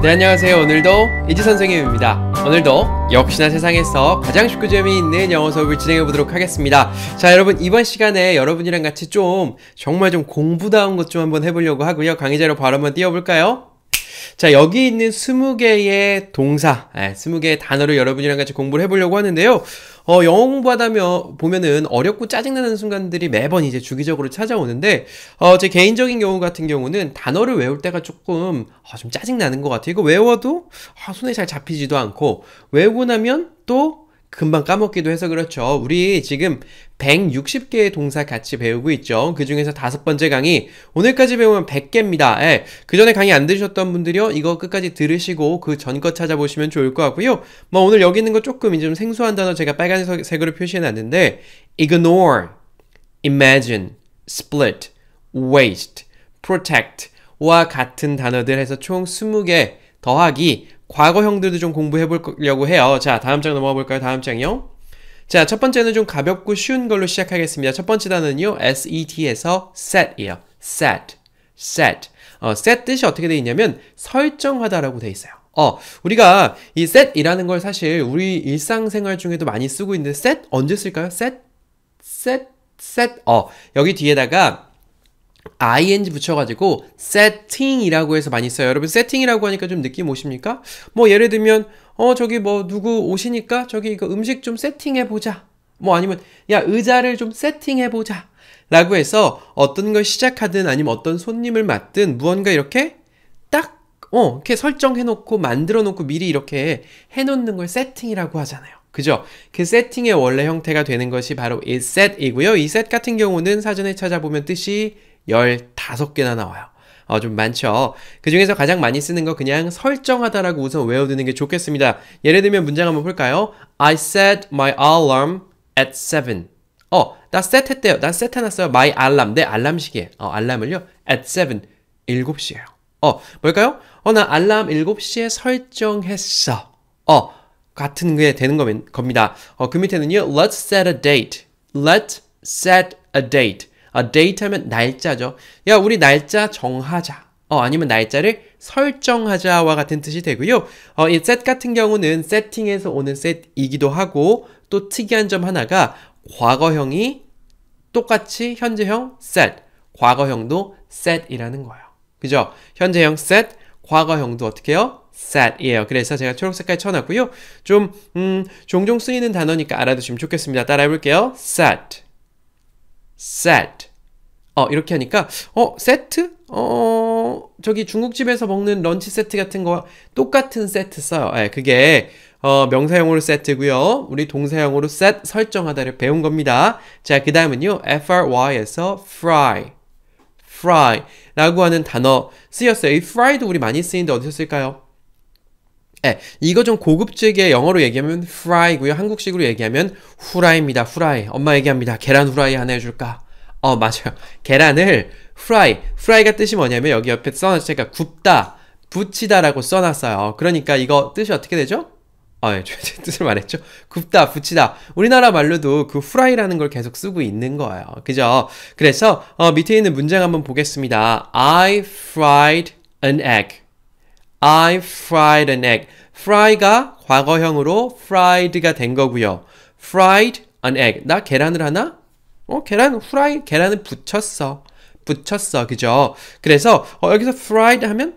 네 안녕하세요 오늘도 이지 선생님입니다 오늘도 역시나 세상에서 가장 쉽고 재미있는 영어 수업을 진행해 보도록 하겠습니다 자 여러분 이번 시간에 여러분이랑 같이 좀 정말 좀 공부다운 것 좀 한번 해보려고 하고요 강의 자료 바로 한번 띄워볼까요? 자 여기 있는 20개의 동사, 20개의 예, 단어를 여러분이랑 같이 공부를 해보려고 하는데요 어, 영어 공부하다며 보면은 어렵고 짜증나는 순간들이 매번 이제 주기적으로 찾아오는데 어, 제 개인적인 경우 같은 경우는 단어를 외울 때가 조금 어, 좀 짜증나는 것 같아요. 이거 외워도 아, 손에 잘 잡히지도 않고 외우고 나면 또 금방 까먹기도 해서 그렇죠. 우리 지금 160개의 동사 같이 배우고 있죠. 그 중에서 다섯 번째 강의 오늘까지 배우면 100개입니다. 예. 그 전에 강의 안 들으셨던 분들이요. 이거 끝까지 들으시고 그 전 거 찾아보시면 좋을 것 같고요. 뭐 오늘 여기 있는 거 조금 좀 생소한 단어 제가 빨간색으로 표시해 놨는데 ignore, imagine, split, waste, protect 와 같은 단어들 해서 총 20개 더하기 과거형들도 좀 공부해 보려고 해요. 자, 다음 장 넘어가 볼까요? 다음 장이요. 자, 첫 번째는 좀 가볍고 쉬운 걸로 시작하겠습니다. 첫 번째 단어는요, set에서 set이에요. set, set. 어, set 뜻이 어떻게 되어 있냐면 설정하다라고 되어 있어요. 어, 우리가 이 set이라는 걸 사실 우리 일상생활 중에도 많이 쓰고 있는데 set 언제 쓸까요? set, set, set. 어, 여기 뒤에다가 ing 붙여가지고 setting이라고 해서 많이 써요. 여러분 setting이라고 하니까 좀 느낌 오십니까? 뭐 예를 들면 어 저기 뭐 누구 오시니까 저기 이거 그 음식 좀 세팅해 보자. 뭐 아니면 야 의자를 좀 세팅해 보자. 라고 해서 어떤 걸 시작하든 아니면 어떤 손님을 맡든 무언가 이렇게 딱 어, 이렇게 설정해 놓고 만들어 놓고 미리 이렇게 해 놓는 걸 세팅이라고 하잖아요. 그죠? 그 세팅의 원래 형태가 되는 것이 바로 이 set이고요. 이 set 같은 경우는 사전에 찾아보면 뜻이 15개나 나와요. 어, 좀 많죠. 그 중에서 가장 많이 쓰는 거 그냥 설정하다라고 우선 외워두는 게 좋겠습니다. 예를 들면 문장 한번 볼까요? I set my alarm at 7. 어, 나 set 했대요. 난 set 해놨어요. my alarm. 내 알람 시계. 어, 알람을요. at 7. 7시에요. 어, 뭘까요? 어, 나 알람 7시에 설정했어. 어, 같은 게 되는 겁니다. 어, 그 밑에는요. Let's set a date. Let's set a date. 어, date 하면 날짜죠. 야, 우리 날짜 정하자. 어, 아니면 날짜를 설정하자와 같은 뜻이 되고요. 어, 이 set 같은 경우는 세팅에서 오는 set이기도 하고 또 특이한 점 하나가 과거형이 똑같이 현재형 set, 과거형도 set이라는 거예요. 그죠? 현재형 set, 과거형도 어떻게 해요? set이에요. 그래서 제가 초록색깔 쳐놨고요. 좀 음, 종종 쓰이는 단어니까 알아두시면 좋겠습니다. 따라해볼게요. set, set. 어, 이렇게 하니까 어 세트? 어 저기 중국집에서 먹는 런치 세트 같은 거와 똑같은 세트 써요. 예, 그게 어, 명사용으로세트고요 우리 동사용으로 set 설정하다를 배운 겁니다. 자, 그 다음은요. fry에서 fry, fry라고 하는 단어 쓰였어요. 이 fry도 우리 많이 쓰이는데 어디서 쓸까요? 예, 이거 좀 고급지게 영어로 얘기하면 fry고요. 한국식으로 얘기하면 후라이입니다. 후라이. 엄마 얘기합니다. 계란 후라이 하나 해줄까? 어 맞아요. 계란을 fry, fry가 뜻이 뭐냐면 여기 옆에 써놨 제가 굽다, 붙이다라고 써놨어요. 그러니까 이거 뜻이 어떻게 되죠? 어, 예, 뜻을 말했죠. 굽다, 붙이다. 우리나라 말로도 그 후라이라는 걸 계속 쓰고 있는 거예요. 그죠? 그래서 어, 밑에 있는 문장 한번 보겠습니다. I fried an egg. I fried an egg. fry가 과거형으로 fried가 된 거고요. fried an egg. 나 계란을 하나 어, 계란 후라이, 계란을 부쳤어. 부쳤어. 그죠? 그래서 어, 여기서 fried 하면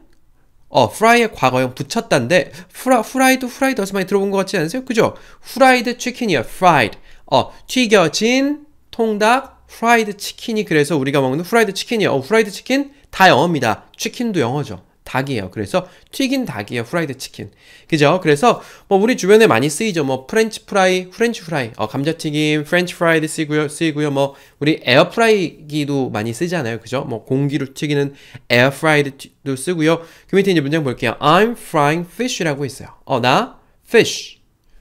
어, fry의 과거형 붙였단데 후라, 후라이드 후라이드 어서 많이 들어본 것 같지 않으세요? 그죠? 후라이드 치킨이요 fried. 어, 튀겨진 통닭 후라이드 치킨이 그래서 우리가 먹는 후라이드 치킨이요 어, 후라이드 치킨 다 영어입니다. 치킨도 영어죠. 닭이에요. 그래서 튀긴 닭이에요. 프라이드 치킨. 그죠? 그래서 뭐 우리 주변에 많이 쓰이죠. 뭐 프렌치 프라이, 프렌치 프라이, 어, 감자튀김, 프렌치 프라이드 쓰이고요. 쓰이고요. 뭐 우리 에어프라이기도 많이 쓰잖아요. 그죠? 뭐 공기로 튀기는 에어프라이드도 쓰고요. 그 밑에 이제 문장 볼게요. I'm frying fish라고 있어요. 어, 나 fish.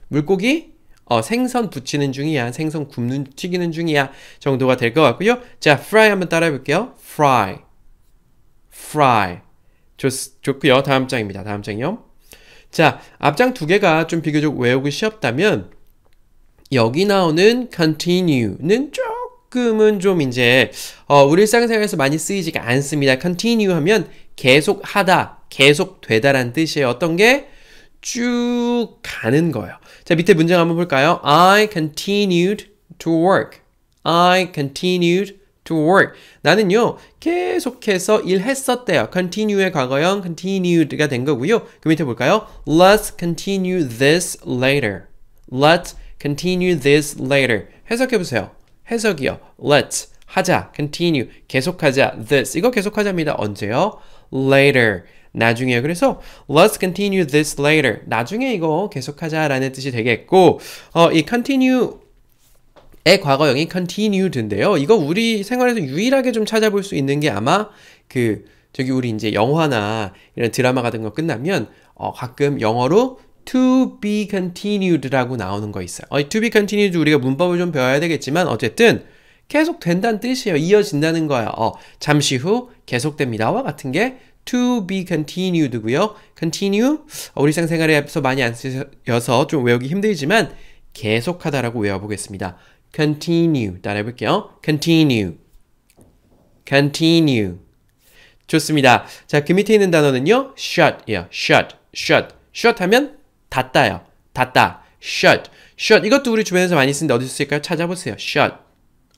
물고기 어, 생선 부치는 중이야. 생선 굽는 튀기는 중이야. 정도가 될 것 같고요. 자, fry 한번 따라해 볼게요. fry. fry. 좋, 좋고요. 다음 장입니다. 다음 장이요. 자, 앞장 두 개가 좀 비교적 외우기 쉬웠다면 여기 나오는 continue는 조금은 좀 이제 어, 우리 일상생활에서 많이 쓰이지가 않습니다. continue 하면 계속하다, 계속되다란 뜻이에요. 어떤 게? 쭉 가는 거예요. 자, 밑에 문장 한번 볼까요? I continued to work. I continued to work. 나는요, 계속해서 일했었대요. continue의 과거형 continued가 된 거고요. 그 밑에 볼까요? Let's continue this later. Let's continue this later. 해석해보세요. 해석이요. Let's 하자, continue, 계속하자, this 이거 계속하자입니다. 언제요? later, 나중에요. 그래서 let's continue this later, 나중에 이거 계속하자라는 뜻이 되겠고 어, 이 continue 의 과거형이 continued인데요. 이거 우리 생활에서 유일하게 좀 찾아볼 수 있는 게 아마 그 저기 우리 이제 영화나 이런 드라마 같은 거 끝나면 어 가끔 영어로 to be continued라고 나오는 거 있어요. 어, to be continued 우리가 문법을 좀 배워야 되겠지만 어쨌든 계속 된다는 뜻이에요. 이어진다는 거예요. 어, 잠시 후 계속됩니다와 같은 게 to be continued고요. continue 어, 우리 생활에서 많이 안 쓰여서 좀 외우기 힘들지만 계속하다라고 외워보겠습니다. continue 따라해 볼게요. continue continue 좋습니다. 자, 그 밑에 있는 단어는요. shut예요. shut, shut. shut 하면 닫다요. 닫다. shut, shut. 이것도 우리 주변에서 많이 쓰는데 어디서 쓸까요? 찾아보세요. shut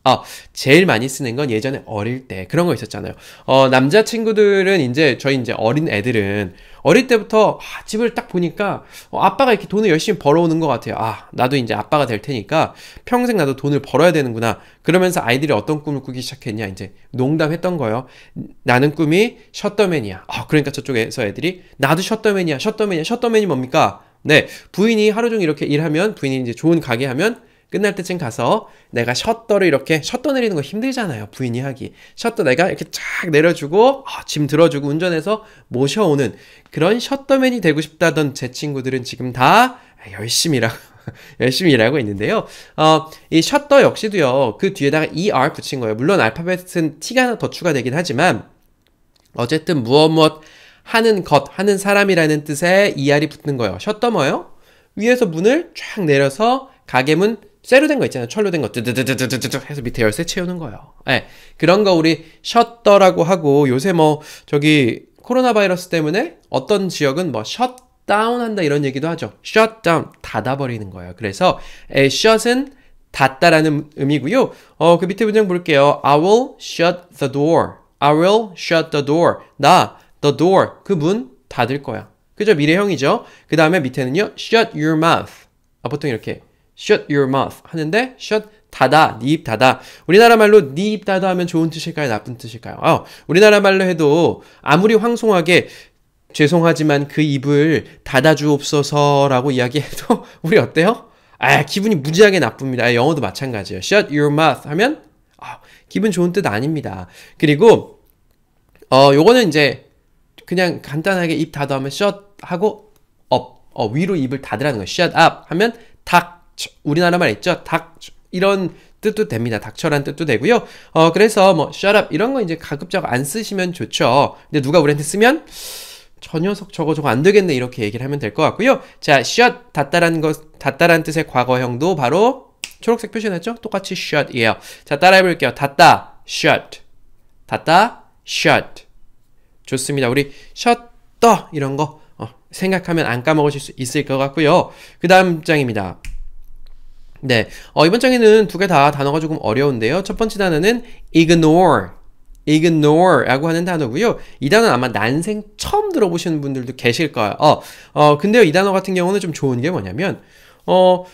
아, 제일 많이 쓰는 건 예전에 어릴 때 그런 거 있었잖아요. 어, 남자 친구들은 이제 저희 이제 어린 애들은 어릴 때부터 아, 집을 딱 보니까 어, 아빠가 이렇게 돈을 열심히 벌어오는 것 같아요. 아, 나도 이제 아빠가 될 테니까 평생 나도 돈을 벌어야 되는구나. 그러면서 아이들이 어떤 꿈을 꾸기 시작했냐 이제 농담했던 거예요. 나는 꿈이 셧터맨이야 아, 그러니까 저쪽에서 애들이 나도 셧터맨이야셧터맨이야셧터맨이 뭡니까? 네, 부인이 하루 종일 이렇게 일하면 부인이 이제 좋은 가게 하면 끝날 때쯤 가서 내가 셔터를 이렇게 셔터 내리는 거 힘들잖아요. 부인이 하기. 셔터 내가 이렇게 쫙 내려주고 아, 짐 들어주고 운전해서 모셔오는 그런 셔터맨이 되고 싶다던 제 친구들은 지금 다 열심히 일하고 열심히 일하고 있는데요. 어, 이 셔터 역시도요. 그 뒤에다가 er 붙인 거예요. 물론 알파벳은 t가 하나 더 추가되긴 하지만 어쨌든 무엇 무엇 하는 것, 하는 사람이라는 뜻의 er이 붙는 거예요. 셔터 뭐요? 위에서 문을 쫙 내려서 가게 문 쇠로 된 거 있잖아요. 철로 된거뜨드드드드드 해서 밑에 열쇠 채우는 거예요. 예. 네, 그런 거 우리 셧더라고 하고 요새 뭐 저기 코로나 바이러스 때문에 어떤 지역은 뭐 셧다운 한다 이런 얘기도 하죠. 셧다운 닫아 버리는 거예요. 그래서 에 셧은 닫다라는 의미고요. 어, 그 밑에 문장 볼게요. I will shut the door. I will shut the door. 나 the door 그 문 닫을 거야. 그죠? 미래형이죠. 그 다음에 밑에는요. Shut your mouth. 아, 보통 이렇게 shut your mouth 하는데 shut 닫아, 니입 네 닫아. 우리나라 말로 니입 네 닫아 하면 좋은 뜻일까요? 나쁜 뜻일까요? 어, 우리나라 말로 해도 아무리 황송하게 죄송하지만 그 입을 닫아주옵소서라고 이야기해도 우리 어때요? 아, 기분이 무지하게 나쁩니다. 아, 영어도 마찬가지예요. shut your mouth 하면 아, 기분 좋은 뜻 아닙니다. 그리고 어, 요거는 이제 그냥 간단하게 입 닫아 하면 shut 하고 up. 어, 위로 입을 닫으라는 거예요. shut up 하면 닫 우리나라말 있죠. 닥 이런 뜻도 됩니다. 닥쳐란 뜻도 되고요. 어 그래서 뭐 shut up 이런 거 이제 가급적 안 쓰시면 좋죠. 근데 누가 우리한테 쓰면 저 녀석 저거 저거 안 되겠네 이렇게 얘기를 하면 될 것 같고요. 자, shut 닫다란 것 닫다란 뜻의 과거형도 바로 초록색 표시났죠? 똑같이 shut이에요. 자, 따라해 볼게요. 닫다 shut 닫다 shut 좋습니다. 우리 shut the 이런 거 어, 생각하면 안 까먹으실 수 있을 것 같고요. 그 다음 장입니다. 네, 어, 이번 장에는 두 개 다 단어가 조금 어려운데요. 첫 번째 단어는 ignore, ignore라고 하는 단어고요. 이 단어는 아마 난생 처음 들어보시는 분들도 계실 거예요. 어, 어 근데요, 이 단어 같은 경우는 좀 좋은 게 뭐냐면, 어,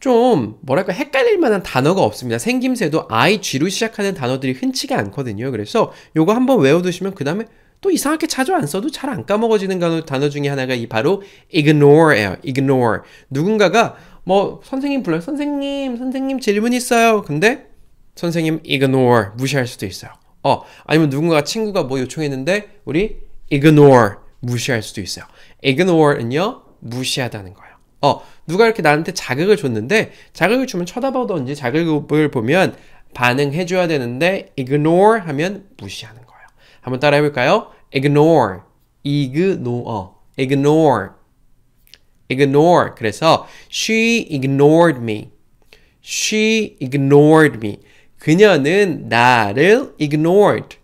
좀 뭐랄까 헷갈릴 만한 단어가 없습니다. 생김새도 ig로 시작하는 단어들이 흔치가 않거든요. 그래서 요거 한번 외워두시면 그 다음에 또 이상하게 자주 안 써도 잘 안 까먹어지는 단어, 중에 하나가 이 바로 ignore예요. ignore. 누군가가 뭐 선생님 불러요. 선생님, 선생님 질문 있어요. 근데 선생님 ignore 무시할 수도 있어요. 어, 아니면 누군가 친구가 뭐 요청했는데 우리 ignore 무시할 수도 있어요. ignore는요 무시하다는 거예요. 어, 누가 이렇게 나한테 자극을 줬는데 자극을 주면 쳐다보던지 자극을 보면 반응해줘야 되는데 ignore 하면 무시하는 거예요. 한번 따라해볼까요? ignore, ignore, ignore. ignore. 그래서 she ignored me. she ignored me. 그녀는 나를 ignored.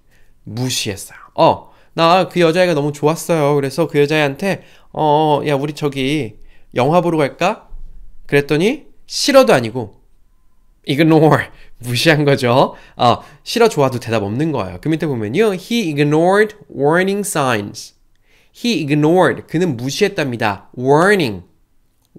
무시했어요. 어, 나 그 여자애가 너무 좋았어요. 그래서 그 여자애한테 어, 어, 야 우리 저기 영화 보러 갈까? 그랬더니 싫어도 아니고 ignore 무시한 거죠. 어, 싫어 좋아도 대답 없는 거예요. 그 밑에 보면요. he ignored warning signs. He ignored. 그는 무시했답니다. warning.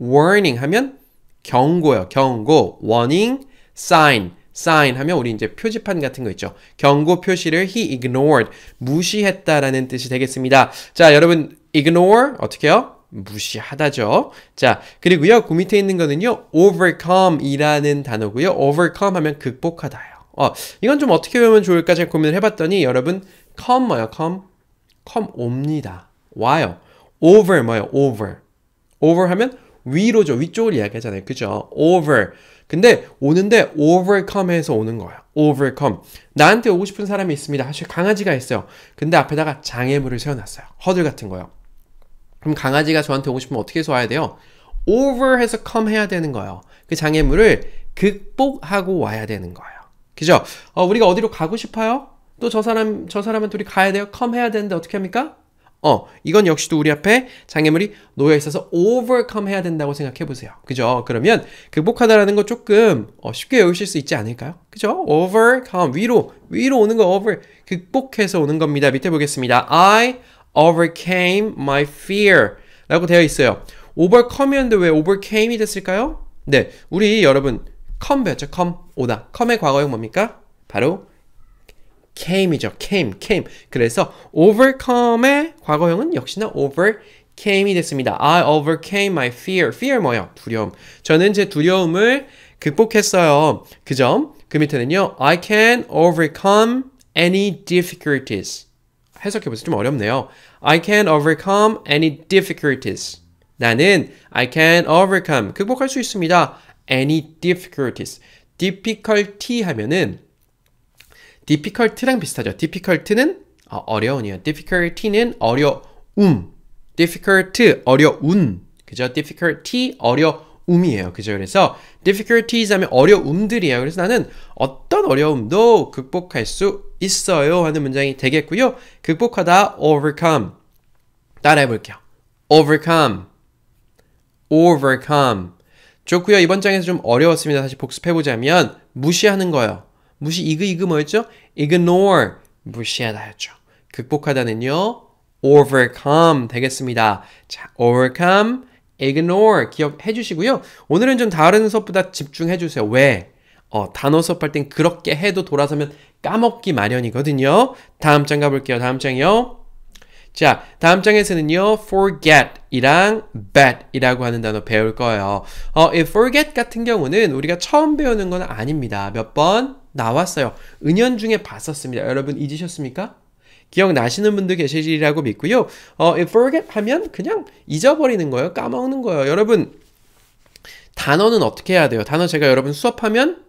warning 하면 경고요. 경고. warning sign. sign 하면 우리 이제 표지판 같은 거 있죠. 경고 표시를 he ignored. 무시했다라는 뜻이 되겠습니다. 자, 여러분 ignore 어떻게 해요? 무시하다죠. 자, 그리고요. 그 밑에 있는 거는요. overcome이라는 단어고요. overcome 하면 극복하다요 어, 이건 좀 어떻게 배우면 좋을까 제가 고민을 해봤더니 여러분 come예요. come, come 옵니다. 와요. over 뭐예요? over. over 하면 위로죠. 위쪽을 이야기하잖아요. 그죠? over. 근데 오는데 overcome 해서 오는 거예요. overcome. 나한테 오고 싶은 사람이 있습니다. 사실 강아지가 있어요. 근데 앞에다가 장애물을 세워놨어요. 허들 같은 거요. 그럼 강아지가 저한테 오고 싶으면 어떻게 해서 와야 돼요? over 해서 come 해야 되는 거예요. 그 장애물을 극복하고 와야 되는 거예요. 그죠? 어, 우리가 어디로 가고 싶어요? 또 저 사람, 저 사람한테 우리 가야 돼요? come 해야 되는데 어떻게 합니까? 어, 이건 역시도 우리 앞에 장애물이 놓여 있어서 overcome 해야 된다고 생각해 보세요. 그죠? 그러면 극복하다라는 거 조금 어, 쉽게 외우실 수 있지 않을까요? 그죠? overcome 위로 위로 오는 거 over 극복해서 오는 겁니다. 밑에 보겠습니다. I overcame my fear라고 되어 있어요. o v e r c o m e 이데왜 overcame이 됐을까요? 네, 우리 여러분 c o m e 배웠죠 come 오다. come의 과거형 뭡니까? 바로 came이죠. came, came. 그래서 overcome의 과거형은 역시나 overcame이 됐습니다. I overcame my fear. fear 뭐예요? 두려움. 저는 제 두려움을 극복했어요. 그 점. 그 밑에는요. I can overcome any difficulties. 해석해보세요. 좀 어렵네요. I can overcome any difficulties. 나는 I can overcome. 극복할 수 있습니다. any difficulties. difficulty 하면은 difficult랑 비슷하죠. difficult는 아, 어, 려운이요 에 difficulty는 어려움. difficult 어려운. 그죠? difficulty 어려움이에요. 그죠? 그래서 difficulties 하면 어려움들이에요. 그래서 나는 어떤 어려움도 극복할 수 있어요 하는 문장이 되겠고요. 극복하다 overcome. 따라해 볼게요. overcome. overcome. 좋고요. 이번 장에서 좀 어려웠습니다. 다시 복습해 보자면 무시하는 거예요. 무시 이그 이그 뭐였죠? ignore 무시하다였죠. 극복하다는요 overcome 되겠습니다. 자, overcome, ignore 기억해 주시고요. 오늘은 좀 다른 수업보다 집중해 주세요. 왜? 어, 단어 수업할 땐 그렇게 해도 돌아서면 까먹기 마련이거든요. 다음 장 가볼게요. 다음 장이요. 자, 다음 장에서는요, forget이랑 bet이라고 하는 단어 배울 거예요. 어, 이 forget 같은 경우는 우리가 처음 배우는 건 아닙니다. 몇 번? 나왔어요. 은연중에 봤었습니다. 여러분 잊으셨습니까? 기억나시는 분도 계시리라고 믿고요. 어, forget 하면 그냥 잊어버리는 거예요. 까먹는 거예요. 여러분 단어는 어떻게 해야 돼요? 단어 제가 여러분 수업하면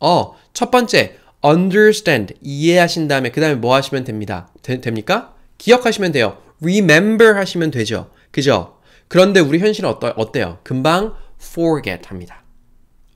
어, 첫 번째 understand 이해하신 다음에 그 다음에 뭐 하시면 됩니다. 되, 됩니까? 기억하시면 돼요. remember 하시면 되죠. 그죠? 그런데 우리 현실은 어떠, 어때요? 금방 forget 합니다.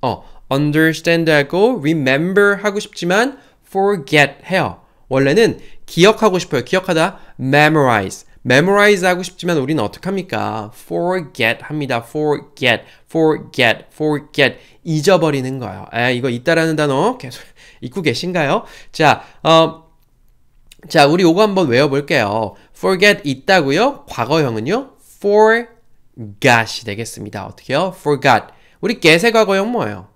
어, understand하고 remember 하고 싶지만 forget 해요. 원래는 기억하고 싶어요. 기억하다 memorize. memorize 하고 싶지만 우리는 어떻게 합니까? forget 합니다. forget, forget, forget. 잊어버리는 거예요. 에, 이거 있다라는 단어 계속 잊고 계신가요? 자, 어, 자, 우리 요거 한번 외워볼게요. forget 있다고요? 과거형은요? forgot이 되겠습니다. 어떻게요? forgot. 우리 개 e 과거형 뭐예요?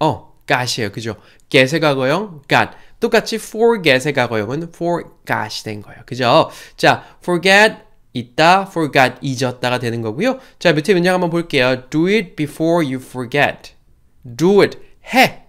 어, got이에요. 그죠? get의 과거형 got. 똑같이 forget의 과거형은 forgot이 된 거예요. 그죠? 자, forget 있다, forgot 잊었다가 되는 거고요. 자, 밑에 문장 한번 볼게요. Do it before you forget. Do it 해.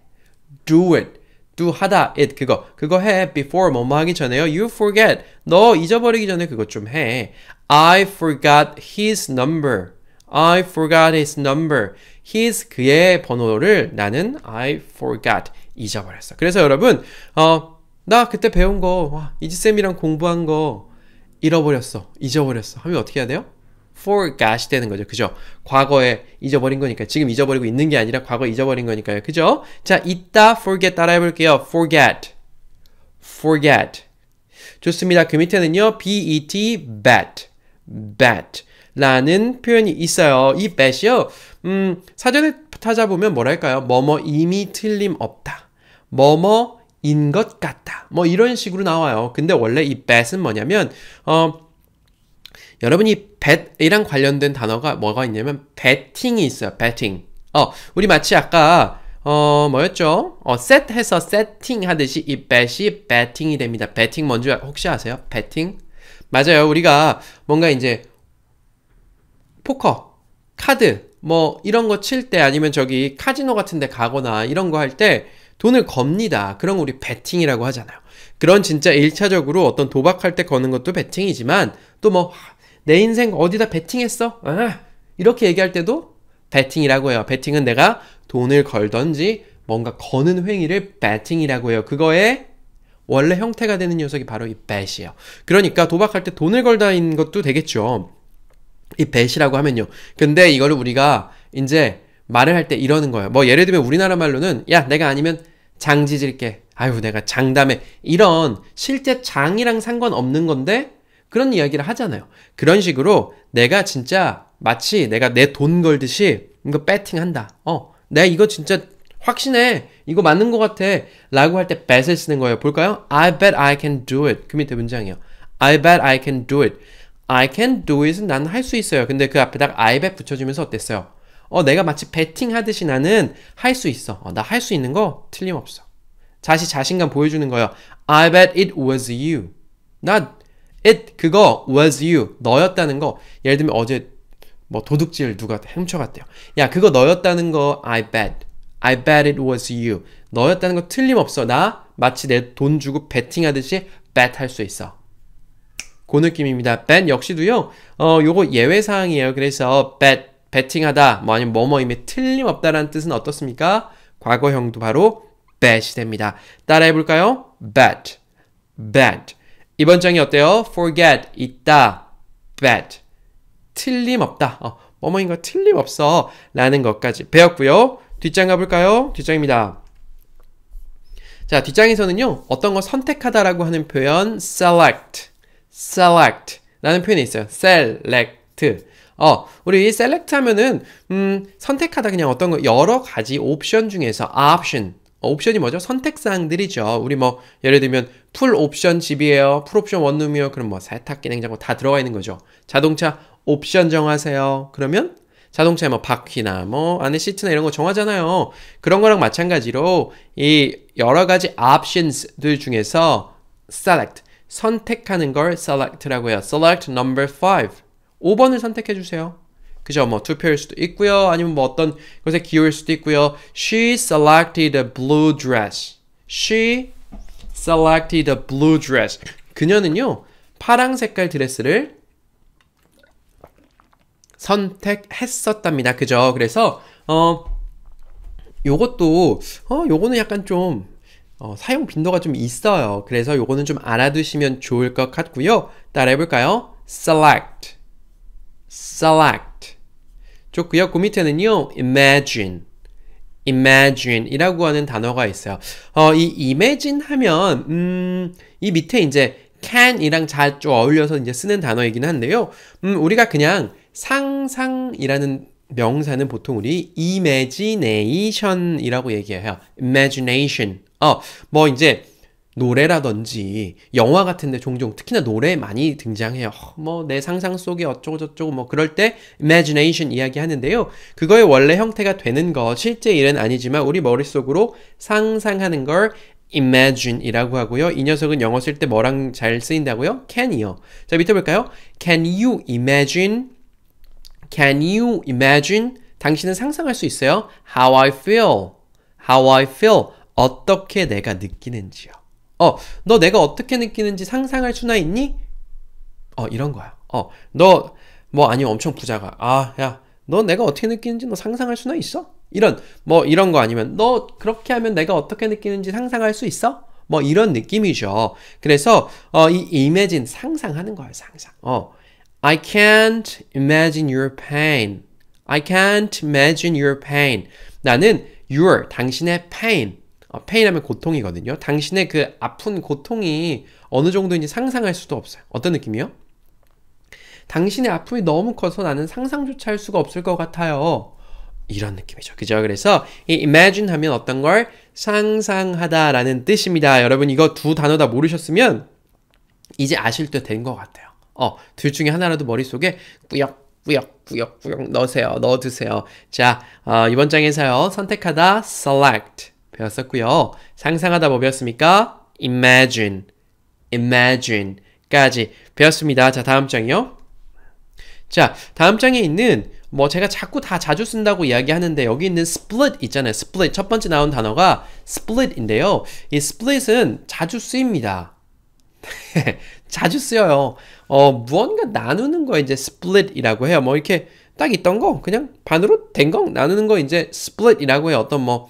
Do it do 하다 it 그거 그거 해 before 뭐 뭐 하기 전에요. You forget 너 잊어버리기 전에 그거 좀 해. I forgot his number. I forgot his number. His 그의 번호를 나는 I forgot 잊어버렸어. 그래서 여러분 어, 나 그때 배운 거 이지쌤이랑 공부한 거 잃어버렸어. 잊어버렸어. 하면 어떻게 해야 돼요? f o r g o t 되는 거죠. 그죠? 과거에 잊어버린 거니까. 지금 잊어버리고 있는 게 아니라 과거에 잊어버린 거니까요. 그죠? 자, 있다, forget 따라 해볼게요. forget. forget. 좋습니다. 그 밑에는요, e bet, bet, bet. 라는 표현이 있어요. 이 bet이요. 음, 사전에 찾아보면 뭐랄까요? 뭐뭐 이미 틀림없다. 뭐뭐 인 것 같다. 뭐 이런 식으로 나와요. 근데 원래 이 bet은 뭐냐면 어 여러분이 bet이랑 관련된 단어가 뭐가 있냐면 betting이 있어요. betting. 어, 우리 마치 아까 어 뭐였죠? 어 셋해서 세팅 하듯이 이 bet이 betting이 됩니다. betting 뭔지 혹시 아세요? betting? 맞아요. 우리가 뭔가 이제 포커, 카드, 뭐 이런 거 칠 때 아니면 저기 카지노 같은 데 가거나 이런 거 할 때 돈을 겁니다. 그런 우리 베팅이라고 하잖아요. 그런 진짜 1차적으로 어떤 도박할 때 거는 것도 베팅이지만 또 뭐 내 인생 어디다 베팅했어? 아, 이렇게 얘기할 때도 베팅이라고 해요. 베팅은 내가 돈을 걸던지 뭔가 거는 행위를 베팅이라고 해요. 그거에 원래 형태가 되는 녀석이 바로 이 bet이에요. 그러니까 도박할 때 돈을 걸다인 것도 되겠죠. 이 배시라고 하면요. 근데 이거를 우리가 이제 말을 할 때 이러는 거예요. 뭐 예를 들면 우리나라 말로는 야 내가 아니면 장지질게. 아유 내가 장담해. 이런 실제 장이랑 상관없는 건데 그런 이야기를 하잖아요. 그런 식으로 내가 진짜 마치 내가 내 돈 걸듯이 이거 배팅한다. 어, 내가 이거 진짜 확신해. 이거 맞는 것 같아. 라고 할 때 bet을 쓰는 거예요. 볼까요? I bet I can do it. 그 밑에 문장이요. I bet I can do it. I can do it은 나는 할 수 있어요. 근데 그 앞에다가 I bet 붙여주면서 어땠어요? 어, 내가 마치 베팅하듯이 나는 할 수 있어. 어, 나 할 수 있는 거 틀림없어. 다시 자신감 보여주는 거예요. I bet it was you. 나 it 그거 was you 너였다는 거. 예를 들면 어제 뭐 도둑질 누가 훔쳐갔대요. 야 그거 너였다는 거 I bet. I bet it was you. 너였다는 거 틀림없어. 나 마치 내 돈 주고 베팅하듯이 bet 할 수 있어. 그 느낌입니다. bet 역시도요. 어, 요거 예외 사항이에요. 그래서 bet, betting하다, 뭐 아니면 뭐뭐임에 틀림없다라는 뜻은 어떻습니까? 과거형도 바로 bet이 됩니다. 따라해 볼까요? bet, bet. 이번 장이 어때요? forget, 있다, bet. 틀림없다. 어, 뭐뭐인 거 틀림없어. 라는 것까지 배웠고요. 뒷장 가볼까요? 뒷장입니다. 자, 뒷장에서는요. 어떤 거 선택하다라고 하는 표현 select select 라는 표현이 있어요. select. 어, 우리 이 select 하면은, 음, 선택하다 그냥 어떤 거, 여러 가지 옵션 중에서 option. 어, 옵션이 뭐죠? 선택사항들이죠. 우리 뭐, 예를 들면, 풀 옵션 집이에요. 풀 옵션 원룸이요. 그럼 뭐, 세탁기, 냉장고 다 들어가 있는 거죠. 자동차 옵션 정하세요. 그러면 자동차에 뭐 바퀴나 뭐 안에 시트나 이런 거 정하잖아요. 그런 거랑 마찬가지로 이 여러 가지 options들 중에서 select 선택하는 걸 select라고 해요. select number 5. 5번을 선택해 주세요. 그죠? 뭐 투표일 수도 있고요. 아니면 뭐 어떤 것에 기울일 수도 있고요. She selected a blue dress. She selected a blue dress. 그녀는요. 파랑 색깔 드레스를 선택했었답니다. 그죠? 그래서 어 요것도 어 요거는 약간 좀 어, 사용 빈도가 좀 있어요. 그래서 요거는 좀 알아두시면 좋을 것 같고요. 따라해볼까요? select, select 좋고요. 그 밑에는요, imagine, imagine 이라고 하는 단어가 있어요. 어, 이 imagine 하면 음, 이 밑에 이제 can이랑 잘 좀 어울려서 이제 쓰는 단어이긴 한데요. 음, 우리가 그냥 상상이라는 명사는 보통 우리 imagination이라고 얘기해요. imagination 어, 뭐 이제 노래라든지 영화 같은데 종종 특히나 노래 많이 등장해요. 어, 뭐내 상상 속에 어쩌고 저쩌고 뭐 그럴 때 imagination 이야기하는데요. 그거의 원래 형태가 되는 거 실제 일은 아니지만 우리 머릿속으로 상상하는 걸 imagine이라고 하고요. 이 녀석은 영어 쓸 때 뭐랑 잘 쓰인다고요? can이요. 자 밑에 볼까요? Can you imagine? Can you imagine? 당신은 상상할 수 있어요. How I feel. How I feel. 어떻게 내가 느끼는지요. 어, 너 내가 어떻게 느끼는지 상상할 수나 있니? 어, 이런 거야. 어, 너, 뭐, 아니, 면 엄청 부자가. 아, 야, 너 내가 어떻게 느끼는지 너 뭐 상상할 수나 있어? 이런, 뭐, 이런 거 아니면, 너 그렇게 하면 내가 어떻게 느끼는지 상상할 수 있어? 뭐, 이런 느낌이죠. 그래서, 어, 이 imagine, 상상하는 거야요 상상. 어, I can't imagine your pain. I can't imagine your pain. 나는 your, 당신의 pain. 어, 페인하면 고통이거든요. 당신의 그 아픈 고통이 어느 정도인지 상상할 수도 없어요. 어떤 느낌이요? 당신의 아픔이 너무 커서 나는 상상조차 할 수가 없을 것 같아요. 이런 느낌이죠. 그죠? 그래서 이 imagine 하면 어떤 걸 상상하다라는 뜻입니다. 여러분 이거 두 단어 다 모르셨으면 이제 아실 때 된 것 같아요. 어, 둘 중에 하나라도 머릿속에 꾸역 꾸역 꾸역 꾸역 넣으세요. 넣어두세요. 자, 어, 이번 장에서요. 선택하다 select 배웠었고요. 상상하다 뭐 배웠습니까? imagine, imagine 까지 배웠습니다. 자, 다음 장이요. 자, 다음 장에 있는 뭐 제가 자꾸 다 자주 쓴다고 이야기하는데 여기 있는 split 있잖아요. split 첫 번째 나온 단어가 split인데요. 이 split은 자주 쓰입니다. 자주 쓰여요. 어, 무언가 나누는 거 이제 split이라고 해요. 뭐 이렇게 딱 있던 거 그냥 반으로 된 거 나누는 거 이제 split이라고 해요. 어떤 뭐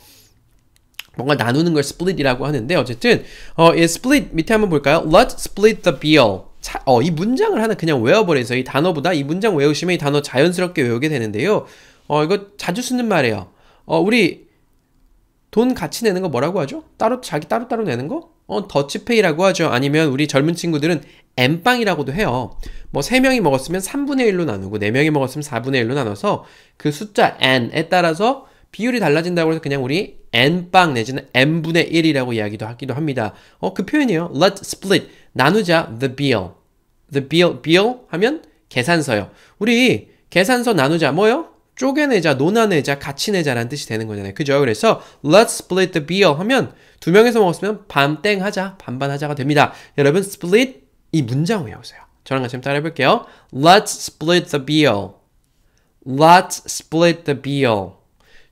뭔가 나누는 걸 split이라고 하는데 어쨌든 어, 이 split 밑에 한번 볼까요? Let's split the bill. 자, 어, 이 문장을 하나 그냥 외워버려서 이 단어보다 이 문장 외우시면 이 단어 자연스럽게 외우게 되는데요. 어, 이거 자주 쓰는 말이에요. 어, 우리 돈 같이 내는 거 뭐라고 하죠? 따로 자기 따로따로 내는 거? 어, 더치페이라고 하죠. 아니면 우리 젊은 친구들은 엠빵이라고도 해요. 뭐, 3명이 먹었으면 3분의 1로 나누고, 4명이 먹었으면 4분의 1로 나눠서 그 숫자 n에 따라서 비율이 달라진다고 해서 그냥 우리 n빵 내지는 n분의 1이라고 이야기도 하기도 합니다. 어, 그 표현이에요. Let's split. 나누자 the bill. the bill, bill 하면 계산서요. 우리 계산서 나누자 뭐요? 쪼개내자, 논아내자, 같이 내자라는 뜻이 되는 거잖아요. 그죠? 그래서 let's split the bill 하면 두 명에서 먹었으면 반땡 하자, 반반 하자가 됩니다. 여러분 split 이 문장 외우세요. 저랑 같이 따라 해볼게요. Let's split the bill. Let's split the bill.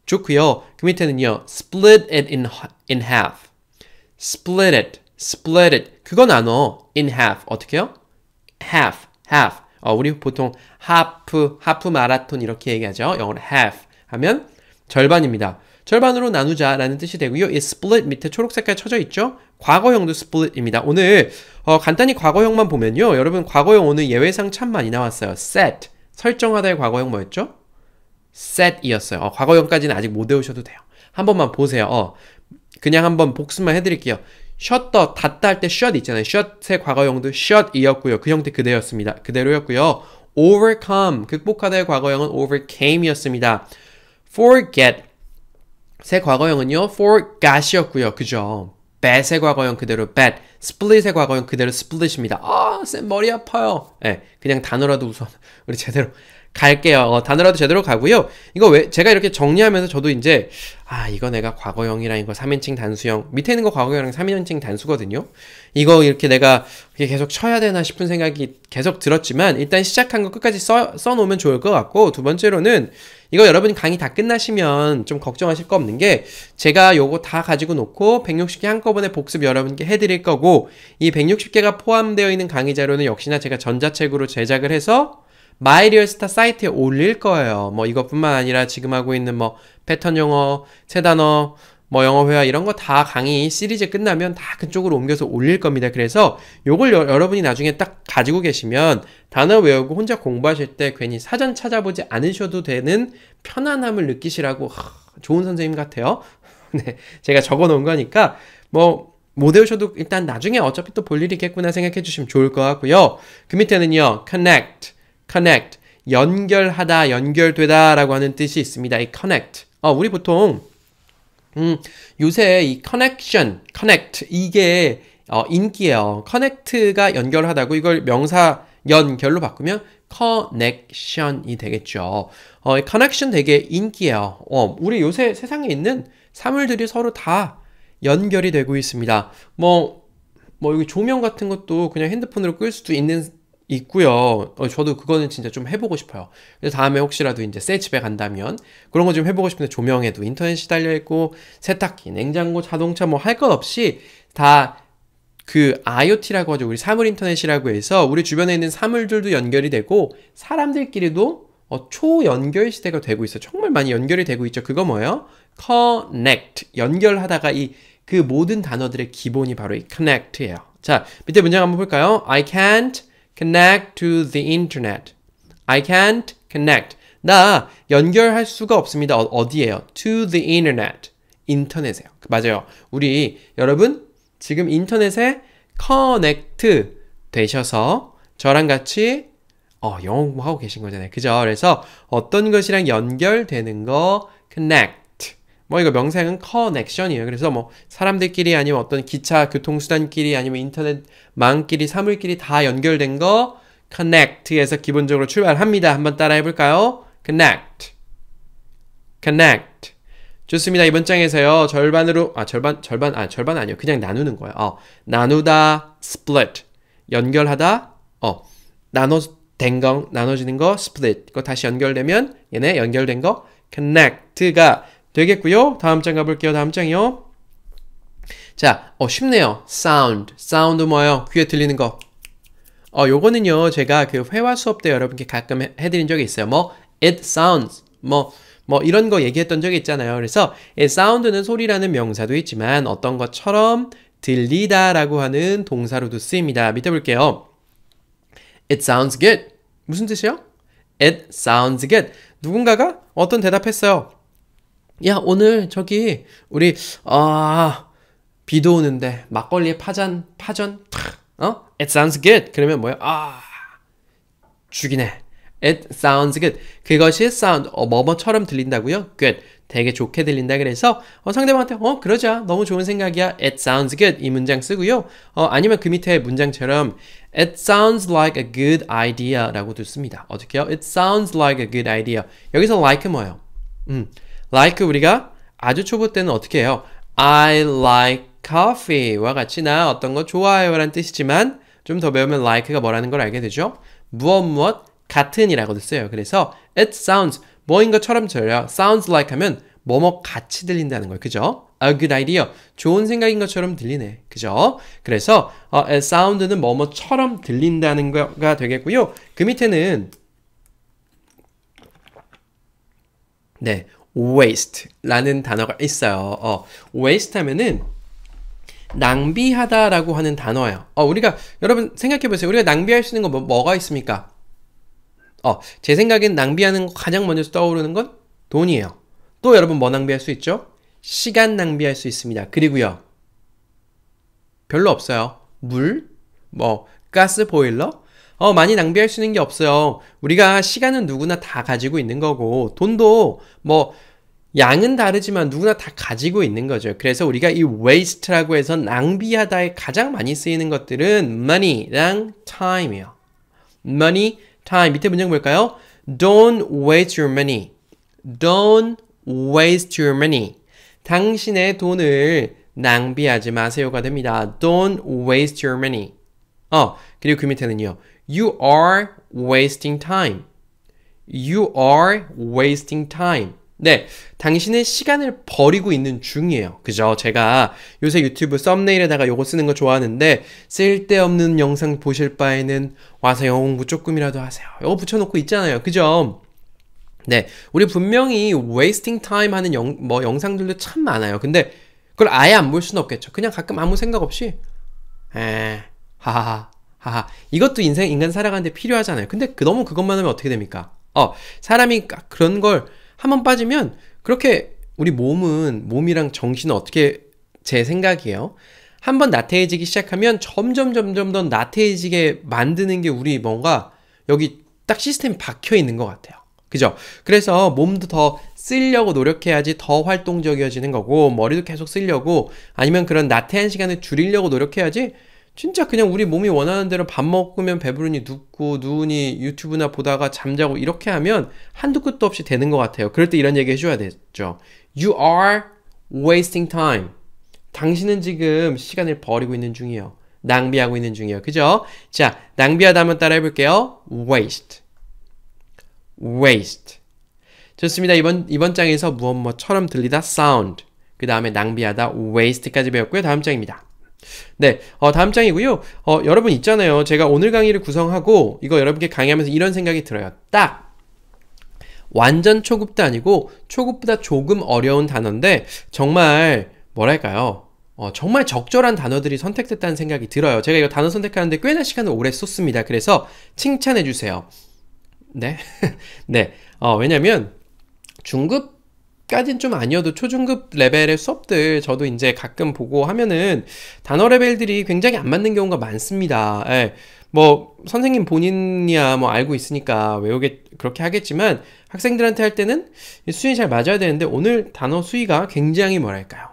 좋고요. 그 밑에는요. split it in, in half. split it, split it. 그거 나눠. in half. 어떻게 요 half, half. 어, 우리 보통 하프, 하프 마라톤 이렇게 얘기하죠. 영어로 half 하면 절반입니다. 절반으로 나누자라는 뜻이 되고요. 이 split 밑에 초록색깔 쳐져 있죠? 과거형도 split입니다. 오늘 어, 간단히 과거형만 보면요. 여러분 과거형 오늘 예외상 참 많이 나왔어요. set 설정하다의 과거형 뭐였죠? set이었어요. 어, 과거형까지는 아직 못 외우셔도 돼요. 한 번만 보세요. 어, 그냥 한 번 복습만 해드릴게요. 셔터 닫다 할 때 shut 있잖아요. shut의 과거형도 shut이었고요. 그 형태 그대였습니다. 그대로였고요. overcome 극복하다의 과거형은 overcame이었습니다. forget 새 과거형은요 forgot이었고요. 그죠? bat의 과거형 그대로 bat, split의 과거형 그대로 split입니다. 아, 쌤 머리 아파요. 예, 네, 그냥 단어라도 우선 우리 제대로 갈게요. 어, 단어라도 제대로 가고요. 이거 왜 제가 이렇게 정리하면서 저도 이제 아 이거 내가 과거형이랑 이거 3인칭 단수형 밑에 있는 거 과거형이랑 3인칭 단수거든요. 이거 이렇게 내가 계속 쳐야 되나 싶은 생각이 계속 들었지만 일단 시작한 거 끝까지 써, 써놓으면 좋을 것 같고 두 번째로는 이거 여러분 강의 다 끝나시면 좀 걱정하실 거 없는 게 제가 요거 다 가지고 놓고 160개 한꺼번에 복습 여러분께 해드릴 거고 이 160개가 포함되어 있는 강의 자료는 역시나 제가 전자책으로 제작을 해서 마이리얼스타 사이트에 올릴 거예요. 뭐 이것뿐만 아니라 지금 하고 있는 뭐 패턴 영어, 체단어, 뭐 영어 회화 이런 거 다 강의 시리즈 끝나면 다 그쪽으로 옮겨서 올릴 겁니다. 그래서 요걸 여, 러분이 나중에 딱 가지고 계시면 단어 외우고 혼자 공부하실 때 괜히 사전 찾아보지 않으셔도 되는 편안함을 느끼시라고 하, 좋은 선생님 같아요. 네, 제가 적어 놓은 거니까 뭐 못 외우셔도 일단 나중에 어차피 또 볼 일이겠구나 생각해 주시면 좋을 것 같고요. 그 밑에는요, connect connect 연결하다 연결되다라고 하는 뜻이 있습니다. 이 connect 어, 우리 보통 음, 요새 이 connection connect 이게 어, 인기예요. connect가 연결하다고 이걸 명사 연결로 바꾸면 커넥션이 되겠죠. 어, 커넥션 되게 인기예요. 어, 우리 요새 세상에 있는 사물들이 서로 다 연결이 되고 있습니다. 뭐, 뭐 여기 조명 같은 것도 그냥 핸드폰으로 끌 수도 있는 있고요. 어, 저도 그거는 진짜 좀 해보고 싶어요. 그래서 다음에 혹시라도 이제 새 집에 간다면 그런 거 좀 해보고 싶은데 조명에도 인터넷이 달려 있고 세탁기, 냉장고, 자동차 뭐 할 것 없이 다 그 IoT라고 하죠. 우리 사물 인터넷이라고 해서 우리 주변에 있는 사물들도 연결이 되고 사람들끼리도 어, 초연결 시대가 되고 있어. 정말 많이 연결이 되고 있죠. 그거 뭐예요? connect 연결하다가 이 그 모든 단어들의 기본이 바로 이 connect예요. 자, 밑에 문장 한번 볼까요? I can't connect to the internet. I can't connect. 나 연결할 수가 없습니다. 어, 디에요 To the internet. 인터넷에요. 그 맞아요. 우리 여러분 지금 인터넷에 connect 되셔서 저랑 같이 어, 영어 공부하고 계신 거잖아요. 그죠? 그래서 어떤 것이랑 연결되는 거 connect 뭐 이거 명사은 커넥션이에요. 그래서 뭐 사람들끼리 아니면 어떤 기차 교통수단끼리 아니면 인터넷망끼리 사물끼리 다 연결된 거 connect에서 기본적으로 출발합니다. 한번 따라해 볼까요? connect. connect. 좋습니다. 이번 장에서요. 절반으로 아 절반 절반 아 절반 아니요. 그냥 나누는 거예요. 어. 나누다 split. 연결하다 어. 나눠 된거 나눠지는 거 split. 그거 다시 연결되면 얘네 연결된 거 connect가 되겠고요. 다음 장 가볼게요. 다음 장이요. 자, 어, 쉽네요. sound. sound 뭐예요? 귀에 들리는 거. 어, 요거는요, 제가 그 회화 수업 때 여러분께 가끔 해, 해드린 적이 있어요. 뭐, it sounds. 뭐, 뭐 이런 거 얘기했던 적이 있잖아요. 그래서 예, 사운드는 소리라는 명사도 있지만 어떤 것처럼 들리다라고 하는 동사로도 쓰입니다. 밑에 볼게요. It sounds good. 무슨 뜻이요? It sounds good. 누군가가 어떤 대답했어요. 야, 오늘 저기 우리 아 비도 오는데 막걸리에 파전 파전 탁, 어? It sounds good. 그러면 뭐야? 아 죽이네. It sounds good. 그것이 sound 어, 뭐뭐처럼 들린다고요? Good. 되게 좋게 들린다 그래서 어, 상대방한테 어 그러자 너무 좋은 생각이야. It sounds good 이 문장 쓰고요. 어, 아니면 그 밑에 문장처럼 It sounds like a good idea라고도 씁니다. 어떻게요? It sounds like a good idea. 여기서 like 뭐예요? 음, like 우리가 아주 초보 때는 어떻게 해요? I like coffee와 같이 나 어떤 거 좋아요라는 뜻이지만 좀 더 배우면 like가 뭐라는 걸 알게 되죠. 무엇 무엇 같은이라고도 써요. 그래서 it sounds 뭐인 것처럼 들려요. sounds like 하면 뭐뭐 같이 들린다는 거예요. 그죠? a good idea. 좋은 생각인 것처럼 들리네. 그죠? 그래서 어, a sound는 뭐뭐처럼 들린다는 거가 되겠고요. 그 밑에는 네, waste라는 단어가 있어요. 어, waste 하면은 낭비하다라고 하는 단어예요. 어, 우리가 여러분 생각해 보세요. 우리가 낭비할 수 있는 거 뭐, 가 있습니까? 어, 제 생각엔 낭비하는 거 가장 먼저 떠오르는 건 돈이에요. 또 여러분 뭐 낭비할 수 있죠? 시간 낭비할 수 있습니다. 그리고요. 별로 없어요. 물, 뭐 가스 보일러, 어, 많이 낭비할 수 있는 게 없어요. 우리가 시간은 누구나 다 가지고 있는 거고, 돈도 뭐, 양은 다르지만 누구나 다 가지고 있는 거죠. 그래서 우리가 이 waste라고 해서 낭비하다에 가장 많이 쓰이는 것들은 money랑 time이요. money, time. 밑에 문장 볼까요? Don't waste your money. Don't waste your money. 당신의 돈을 낭비하지 마세요가 됩니다. Don't waste your money. 어, 그리고 그 밑에는요. You are wasting time. You are wasting time. 네, 당신의 시간을 버리고 있는 중이에요. 그죠? 제가 요새 유튜브 썸네일에다가 요거 쓰는 거 좋아하는데 쓸데없는 영상 보실 바에는 와서 영어 공부 조금이라도 하세요. 요거 붙여놓고 있잖아요. 그죠? 네, 우리 분명히 wasting time 하는 영, 뭐 영상들도 참 많아요. 근데 그걸 아예 안 볼 수는 없겠죠. 그냥 가끔 아무 생각 없이 에 하하하 하하 이것도 인생 인간 살아가는데 필요하잖아요 근데 그, 너무 그것만 하면 어떻게 됩니까 어 사람이 그런 걸 한번 빠지면 그렇게 우리 몸은 몸이랑 정신은 어떻게 제 생각이에요 한번 나태해지기 시작하면 점점 점점 더 나태해지게 만드는 게 우리 뭔가 여기 딱 시스템이 박혀 있는 것 같아요 그죠? 그래서 몸도 더 쓰려고 노력해야지 더 활동적이어지는 거고 머리도 계속 쓰려고 아니면 그런 나태한 시간을 줄이려고 노력해야지 진짜 그냥 우리 몸이 원하는 대로 밥 먹으면 배부르니 눕고 누우니 유튜브나 보다가 잠자고 이렇게 하면 한두 끝도 없이 되는 것 같아요. 그럴 때 이런 얘기 해줘야 되죠. You are wasting time. 당신은 지금 시간을 버리고 있는 중이에요. 낭비하고 있는 중이에요. 그죠? 자, 낭비하다 한번 따라 해볼게요. waste. waste. 좋습니다. 이번, 이번 장에서 무엇 뭐처럼 들리다 sound. 그 다음에 낭비하다 waste까지 배웠고요. 다음 장입니다. 네, 어, 다음 장이고요. 어, 여러분 있잖아요. 제가 오늘 강의를 구성하고 이거 여러분께 강의하면서 이런 생각이 들어요. 딱 완전 초급도 아니고 초급보다 조금 어려운 단어인데 정말 뭐랄까요? 어, 정말 적절한 단어들이 선택됐다는 생각이 들어요. 제가 이거 단어 선택하는데 꽤나 시간을 오래 썼습니다. 그래서 칭찬해 주세요. 네, 네. 어, 왜냐면 중급 까진 좀 아니어도 초중급 레벨의 수업들 저도 이제 가끔 보고 하면은 단어 레벨들이 굉장히 안 맞는 경우가 많습니다. 예. 뭐 선생님 본인이야 뭐 알고 있으니까 외우게 그렇게 하겠지만 학생들한테 할 때는 수위잘 맞아야 되는데 오늘 단어 수위가 굉장히 뭐랄까요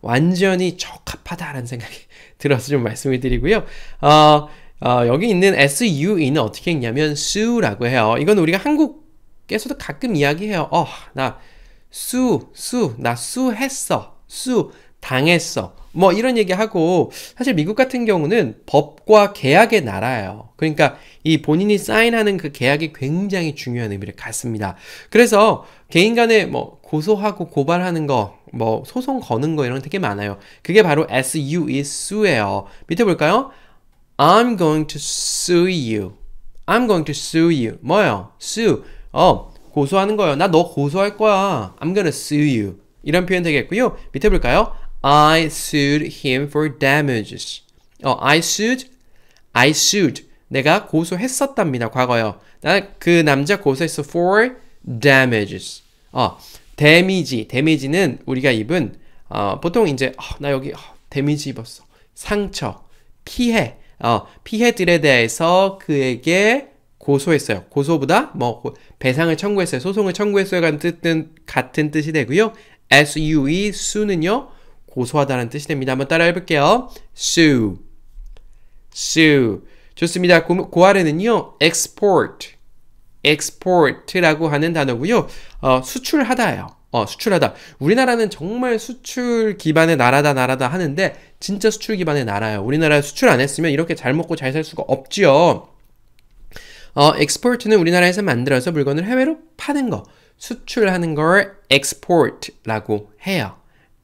완전히 적합하다라는 생각이 들어서 좀 말씀을 드리고요. 어, 어, 여기 있는 SUE는 어떻게 읽냐면 su라고 해요. 이건 우리가 한국에서도 가끔 이야기해요. 어, 나 수, 수, 나 수했어, 수, 당했어. 뭐 이런 얘기하고 사실 미국 같은 경우는 법과 계약의 나라예요. 그러니까 이 본인이 사인하는 그 계약이 굉장히 중요한 의미를 갖습니다. 그래서 개인 간에 뭐 고소하고 고발하는 거, 뭐 소송 거는 거 이런 거 되게 많아요. 그게 바로 sue 수예요 밑에 볼까요? I'm going to sue you. I'm going to sue you. 뭐요? sue. 어, 고소하는 거예요. 나 너 고소할 거야. I'm gonna sue you. 이런 표현 되겠고요. 밑에 볼까요? I sued him for damages. 어, I sued, I sued. 내가 고소했었답니다. 과거요. 나그 남자 고소했어 for damages. 어, 데미지, 데미지는 우리가 입은 어, 보통 이제 어, 나 여기 어, 아, 데미지 입었어. 상처, 피해, 어, 피해들에 대해서 그에게 고소했어요. 고소보다 뭐 배상을 청구했어요. 소송을 청구했어요. 같은, 뜻은, 같은 뜻이 되고요. SUE, sue는요. 고소하다는 뜻이 됩니다. 한번 따라 해볼게요. sue, sue. 좋습니다. 고, 고아래는요. export, export라고 하는 단어고요. 어, 수출하다예요. 어, 수출하다. 우리나라는 정말 수출 기반의 나라다, 나라다 하는데, 진짜 수출 기반의 나라예요. 우리나라 수출 안 했으면 이렇게 잘 먹고 잘 살 수가 없지요. 어, export는 우리나라에서 만들어서 물건을 해외로 파는 거, 수출하는 걸 export라고 해요.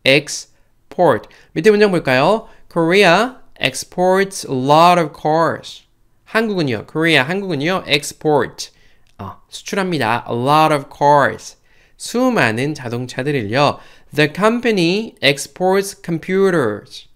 export. 밑에 문장 볼까요? Korea exports a lot of cars. 한국은요. Korea 한국은요. export. 어, 수출합니다. a lot of cars. 수많은 자동차들을요. The company exports computers.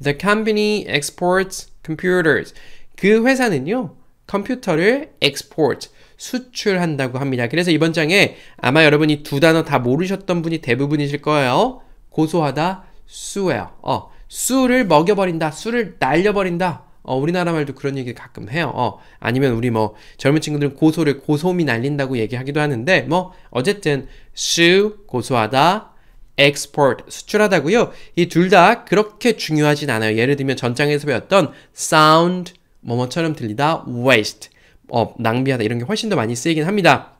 The company exports computers. 그 회사는요. 컴퓨터를 export 수출한다고 합니다. 그래서 이번 장에 아마 여러분이 두 단어 다 모르셨던 분이 대부분이실 거예요. 고소하다 수예요. 어, 수를 먹여버린다, 수를 날려버린다. 어, 우리나라 말도 그런 얘기를 가끔 해요. 어, 아니면 우리 뭐 젊은 친구들은 고소를 고소미 날린다고 얘기하기도 하는데 뭐 어쨌든 수 고소하다 export 수출하다고요. 이 둘 다 그렇게 중요하진 않아요. 예를 들면 전장에서 배웠던 sound 뭐뭐처럼 들리다, waste, 어, 낭비하다 이런 게 훨씬 더 많이 쓰이긴 합니다.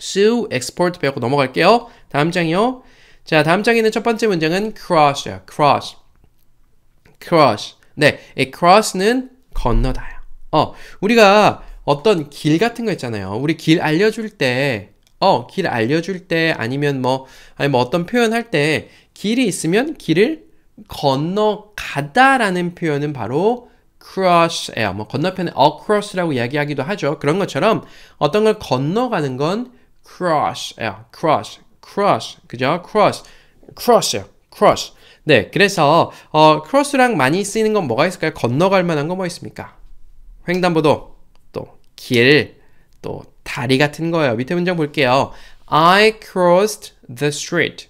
sue, export 배우고 넘어갈게요. 다음 장이요. 자, 다음 장에 있는 첫 번째 문장은 cross야. cross. cross. 네, 이 cross는 건너다요. 어, 우리가 어떤 길 같은 거 있잖아요. 우리 길 알려줄 때, 어, 길 알려줄 때 아니면 뭐, 아니면 뭐 어떤 표현할 때 길이 있으면 길을 건너가다라는 표현은 바로 across air, 뭐 건너편에 across라고 이야기하기도 하죠. 그런 것처럼 어떤 걸 건너가는 건 cross air, cross, cross, 그죠? cross, cross요, cross. 네, 그래서 어, cross랑 많이 쓰이는 건 뭐가 있을까요? 건너갈 만한 건 뭐 있습니까? 횡단보도, 또 길, 또 다리 같은 거예요. 밑에 문장 볼게요. I crossed the street.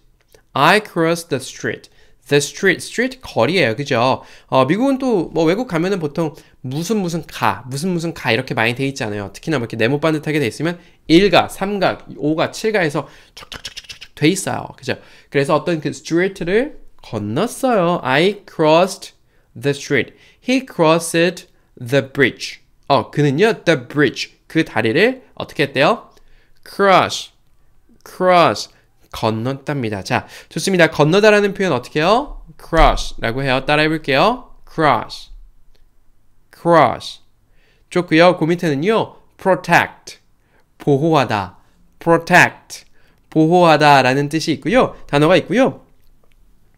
I crossed the street. The street, street 거리예요, 그죠? 어, 미국은 또뭐 외국 가면은 보통 무슨 무슨 가, 무슨 무슨 가 이렇게 많이 돼 있잖아요. 특히나 뭐 이렇게 네모 반듯하게 돼 있으면 1가, 3가, 5가, 7가에서 촉촉촉촉촉 돼 있어요, 그죠? 그래서 어떤 그 street를 건넜어요. I crossed the street. He crossed the bridge. 어, 그는요, the bridge 그 다리를 어떻게 했대요? Cross, cross. 건넜답니다. 자, 좋습니다. 건너다라는 표현 어떻게 해요? cross라고 해요. 따라해 볼게요. cross. cross. 좋고요. 그 밑에는요. protect. 보호하다. protect. 보호하다라는 뜻이 있고요. 단어가 있고요.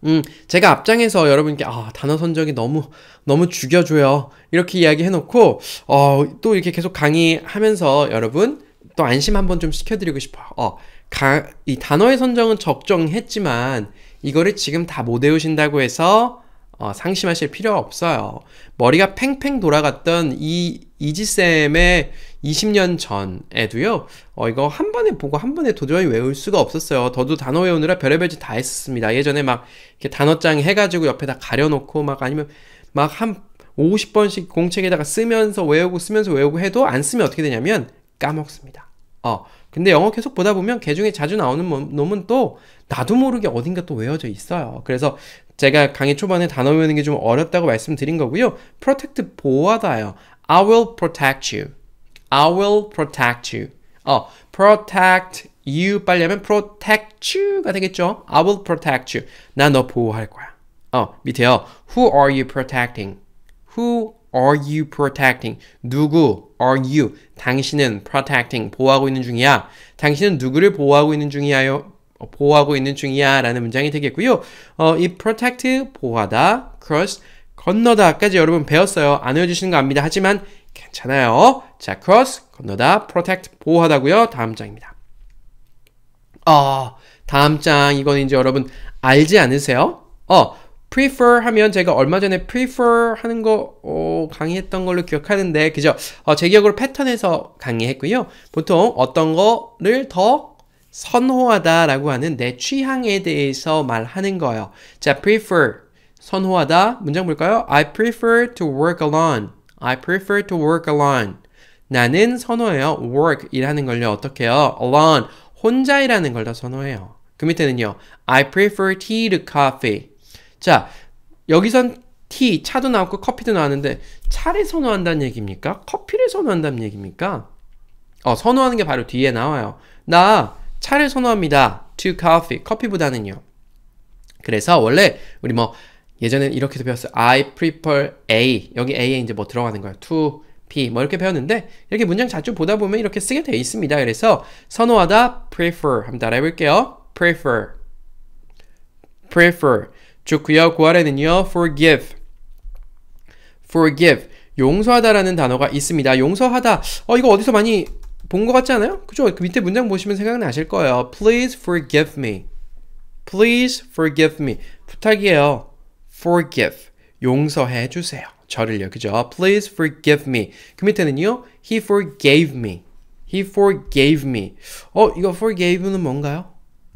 음, 제가 앞장에서 여러분께 아, 단어 선정이 너무 너무 죽여줘요 이렇게 이야기해놓고 어, 또 이렇게 계속 강의하면서 여러분 또 안심 한번 좀 시켜드리고 싶어요. 어, 가, 이 단어의 선정은 적정했지만 이거를 지금 다 못 외우신다고 해서 어, 상심하실 필요 없어요. 머리가 팽팽 돌아갔던 이 이지쌤의 20년 전에도요. 어, 이거 한 번에 보고 한 번에 도저히 외울 수가 없었어요. 저도 단어 외우느라 별의별 짓 다했습니다 예전에 막 이렇게 단어장 해가지고 옆에다 가려놓고 막 아니면 막 한 50번씩 공책에다가 쓰면서 외우고 쓰면서 외우고 해도 안 쓰면 어떻게 되냐면 까먹습니다. 어, 근데 영어 계속 보다 보면 개 중에 자주 나오는 놈은 또 나도 모르게 어딘가 또 외워져 있어요. 그래서 제가 강의 초반에 단어 외우는 게 좀 어렵다고 말씀드린 거고요. protect 보호하다요. I will protect you. I will protect you. 어, protect you 빨리 하면 protect you가 되겠죠. I will protect you. 나 너 보호할 거야. 어, 밑에요. Who are you protecting? Who Are you protecting? 누구? Are you? 당신은 protecting 보호하고 있는 중이야. 당신은 누구를 보호하고 있는 중이야요? 어, 보호하고 있는 중이야 라는 문장이 되겠고요. 어, 이 protect 보호하다, cross 건너다까지 여러분 배웠어요. 안 외워주시는 거 압니다. 하지만 괜찮아요. 자, cross 건너다, protect 보호하다고요. 다음 장입니다. 어, 다음 장 이건 이제 여러분 알지 않으세요? 어, prefer 하면 제가 얼마 전에 prefer 하는 거 어, 강의했던 걸로 기억하는데 그죠? 어, 제 기억으로 패턴에서 강의했고요. 보통 어떤 거를 더 선호하다 라고 하는 내 취향에 대해서 말하는 거예요. 자, prefer 선호하다 문장 볼까요? I prefer to work alone. I prefer to work alone. 나는 선호해요. work 일하는 걸요. 어떻게요? alone 혼자 일하는 걸 더 선호해요. 그 밑에는요. I prefer tea to coffee. 자, 여기선 티, 차도 나왔고 커피도 나왔는데 차를 선호한다는 얘기입니까? 커피를 선호한다는 얘기입니까? 어, 선호하는 게 바로 뒤에 나와요. 나 차를 선호합니다. to coffee, 커피보다는요. 그래서 원래 우리 뭐 예전에 이렇게도 배웠어요. I prefer A. 여기 A에 이제 뭐 들어가는 거야. to P. 뭐 이렇게 배웠는데 이렇게 문장 자주 보다 보면 이렇게 쓰게 돼 있습니다. 그래서 선호하다 prefer 한번 따라해 볼게요. prefer prefer 좋고요. 구하래는요. forgive. forgive. 용서하다라는 단어가 있습니다. 용서하다. 어, 이거 어디서 많이 본 것 같지 않아요? 그죠? 그 밑에 문장 보시면 생각나실 거예요. Please forgive me. Please forgive me. 부탁이에요. Forgive. 용서해 주세요. 저를요. 그죠? Please forgive me. 그 밑에는요. He forgave me. He forgave me. 어, 이거 forgave는 뭔가요?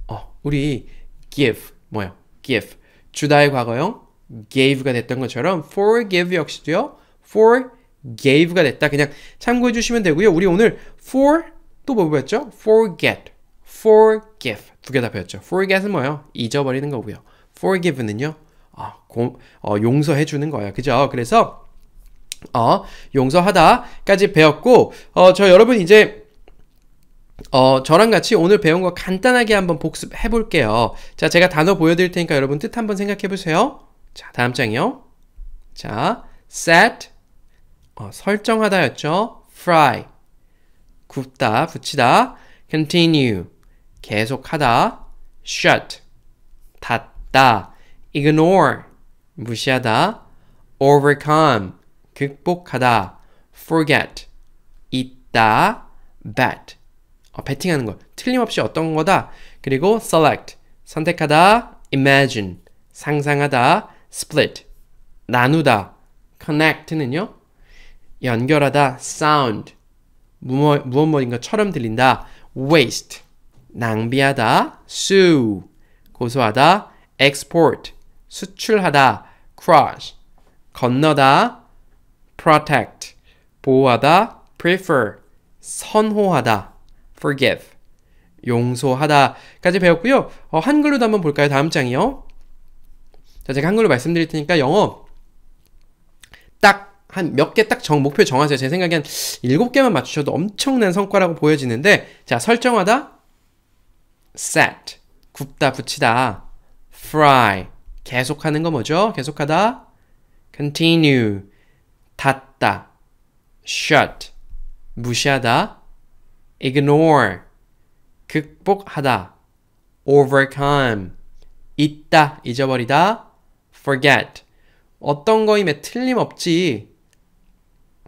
어, 우리 give. 뭐요? give. 주다의 과거형 gave가 됐던 것처럼 forgive 역시도요. forgave가 됐다. 그냥 참고해 주시면 되고요. 우리 오늘 for 또 뭐 배웠죠? forget, forgive 두 개 다 배웠죠. forget은 뭐예요? 잊어버리는 거고요. forgive는요. 아, 고, 어, 용서해 주는 거예요. 그죠? 그래서 어, 용서하다까지 배웠고 어, 저 여러분 이제 어, 저랑 같이 오늘 배운 거 간단하게 한번 복습해 볼게요. 자, 제가 단어 보여드릴 테니까 여러분 뜻 한번 생각해 보세요. 자, 다음 장이요. 자, set, 어, 설정하다였죠. fry, 굽다, 붙이다. continue, 계속하다. shut, 닫다. ignore, 무시하다. overcome, 극복하다. forget, 잊다. bet, 어, 배팅하는 거 틀림없이 어떤 거다 그리고 select 선택하다 imagine 상상하다 split 나누다 connect는요 연결하다 sound 무엇, 무엇인가처럼 들린다 waste 낭비하다 sue 고소하다 export 수출하다 cross 건너다 protect 보호하다 prefer 선호하다 forgive. 용서하다까지 배웠고요. 어, 한글로도 한번 볼까요? 다음 장이요. 자, 제가 한글로 말씀드릴 테니까 영어 딱 한 몇 개 딱 정 목표 정하세요. 제 생각엔 일곱 개만 맞추셔도 엄청난 성과라고 보여지는데 자, 설정하다 set 굽다 붙이다 fry 계속하는 거 뭐죠? 계속하다 continue 닫다 shut 무시하다 ignore 극복하다 overcome 잊다 잊어버리다 forget 어떤 거임에 틀림없지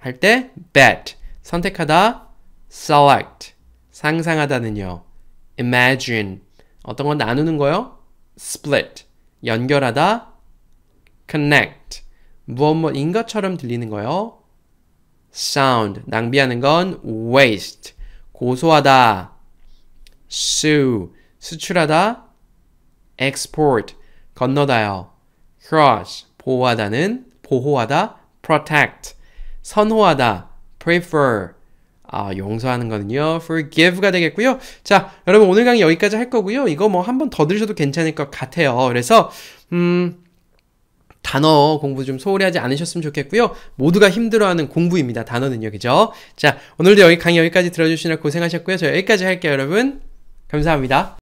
할 때 bet 선택하다 select 상상하다는요 imagine 어떤 건 나누는 거요 split 연결하다 connect 무엇무엇인 뭐 것처럼 들리는 거요 sound 낭비하는 건 waste 고소하다. sue 수출하다. export 건너다요. crush 보호하다는 보호하다. protect 선호하다. prefer 아, 용서하는 거는요. forgive가 되겠고요. 자, 여러분 오늘 강의 여기까지 할 거고요. 이거 뭐 한 번 더 들으셔도 괜찮을 것 같아요. 그래서 음 단어 공부 좀 소홀히 하지 않으셨으면 좋겠고요. 모두가 힘들어하는 공부입니다. 단어는요. 그죠? 자, 오늘도 여기 강의 여기까지 들어주시느라 고생하셨고요. 저 여기까지 할게요, 여러분. 감사합니다.